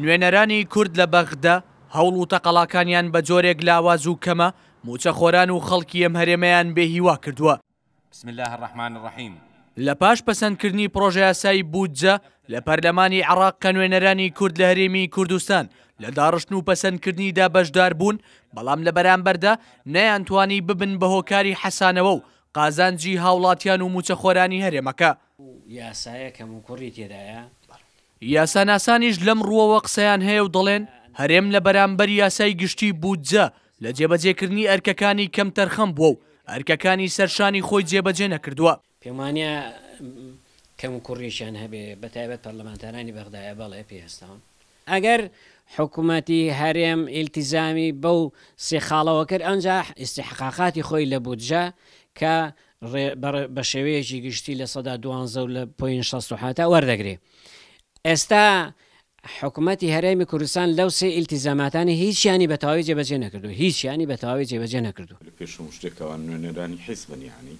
نوێنەرانی کورد لە بەغدە هەوڵ و تەقەڵاکانیان بە جۆرێک لاواز و کەمە موچەخۆران و خەڵکی ئەم هەرێمەیان بێهیوا کردووە بسم الله الرحمن الرحیم لە پاش پەسەندکردنی پرۆژه یاسایی بودجە لە پەرلەمانی عراق کە نوێنەرانی کورد لە هەرێمی کوردستان لە داڕشن و پەسەندکردنیدا بەشدار بوون بەڵام لە بەرامبەردا نەیانتوانی ببن بە هۆکاری حەسانەوە و قازانجی هاوڵاتیان و موچەخۆرانی هەرێمەکە یاسایە کەم و کوڕی تێدایە یاساناسانیش لەم ڕووەوە قسەیان هەیە و دەڵێن هەرێم لە بەرامبەر یاسای گشتی بودجە لە جێبەجێکردنی ئەرکەکانی کەم تەرخەم بووە و ئەرکەکانی سەرشانی خۆی جێبەجێ نەکردووە پێمانە کەم کوڕیشیان هەبێ بەتایبەت پەرلەمانتارانی بەغدایە بەڵێ پێێستان ئەگەر حکوومەتی هەرێم ئیلتیزامی بەو سێخاڵەوە کرد ئەنج ئیسحقاقاتی خۆی لە بودجە کە بە شێوەیەکی گشتی لە سەدا دوانزە و لە پوین 16 هاتا وەردەگرێ. ئێستا حکوومەتتی هەرێمی کوردستان لەو سێ ئیلتیزاماتانی هیچیانی بەتاوی جێبەجێ نەکردو هیچیانی بەتاوی جێبەجێ نەکردو پێشم شتێکەوان نوێنێرانی حیس بنیانی.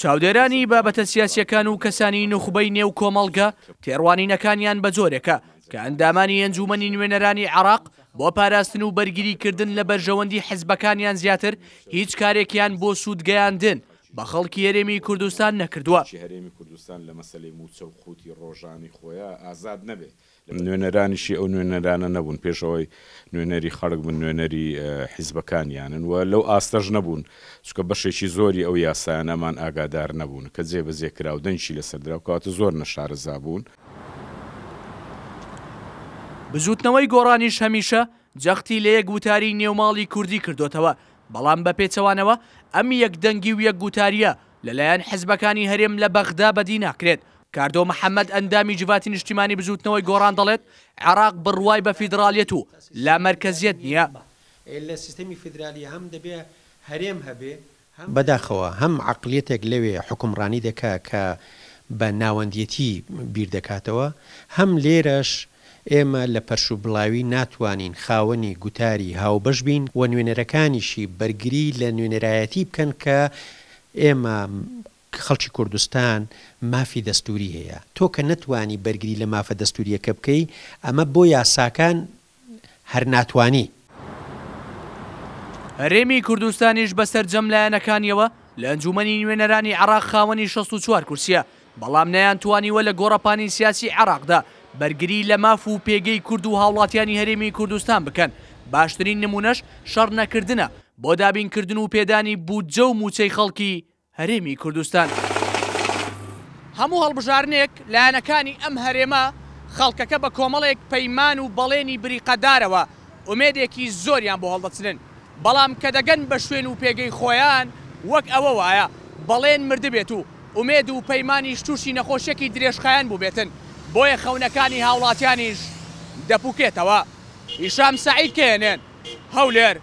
چاودێرانی بابەتە سیاسەکان و کەسانی نوخبەی نێو کۆمەڵگە تێڕوانینەکانیان بە جۆرێکە کە ئەندامانی ئەنجومی نوێنەرانی عراق بۆ پاراستن و بەرگریکردن لە بەرژەوەندی حزبەکانیان زیاتر هیچ کارێکیان بۆ سوودگەیاندن بە خەڵکی هەرێمی کوردستان نەکردووە هەرێمی کوردستان لە مەسلەی موچە و خوتی ڕۆژانی خۆیان ئازاد نەبێ نوێنەرانیشی ئەو نوێنەرانە نەبوون پێشەوەی نوێنەری خەرق بوون نوێنەری حیزبەکانیانن وە لەو ئاستەژ نەبوون چکە بەشێکی زۆری ئەو یاسایانەمان ئاگادار نەبوون کە جێ بەجێ کراودەنشی لەسەر درراوکاتە زۆر نەشارەزا بوون. بزوتنەوەی گۆڕانیش هەمیشە جەختی لە یەک گوتاری نێوماڵی کوردی کردوتەوە بەڵام بە پێچەوانەوە ئەم یەک دەنگی و یەک گوتاریە لەلایەن حزبەکانی هەرێم لە بەغدا بەدی ناکرێت کاردۆ محەممەد ئەندامی جواتی نیشتیمانی بزوتنەوەی گۆڕان دەڵێت عراق بڕوای بە فیدراالێت و لا مەرکزیت نییە لە سیستمی فیدراالی هەم دەبێ هەرێم هەبێ بەداخەوە هەم عقلێتێک لەوێ حکمڕانی دەکا کە بە ناوەندیەتی بیر دەکاتەوە هەم لێرەش ئێمە لە پەرش و بڵاوی ناتوانین خاوەنی گوتاری هاوبەش بین و نوێنەرەکانیشی بەرگری لە نوێنەرایەتی بکەن کە ئێمە خەڵکی کوردستان مافی دەستوری هەیە تۆ کە نتوانی بەرگری لە مافە دەستوریەکە بکەی ئەمە بۆ یاساکان هەر ناتوانی هەرێمی کوردستانیش بەسەر جەملایەنەکانیەوە لە ئەنجومی نوێنەرانی عراق خاوەنی 64 کورسە بەڵام نیان توانیوە لە گۆڕەپانی سیاسی عراقدا بەرگری لە ماف و پێگەی کورد و هاوڵاتیانی هەرێمی کوردستان بکەن باشترین نمونەش شەڕ نەکردنە بۆ دابینکردن و پێدانی بودجە و موچەی خەڵکی هەرێمی کوردستان هەموو هەڵبژارنێک لایەنەکانی ئەم هەرێمە خەڵکەکە بە کۆمەڵێک پەیمان و بەڵێنی بریقەدارەوە ئومێدێکی زۆریان بۆ هەڵدەچنن بەڵام کە دەگەن بە شوێن و پێگەی خۆیان وەک ئەوە وایە بەڵێن مردبێت و ئومێد و پەیمانی شتوشی نەخۆشیەکی درێژخایان بوو بێتن بۆیە خەونەکانی هاوڵاتیانیش دەپوکێتەوە ئیشام سعید کێنێن هەولێر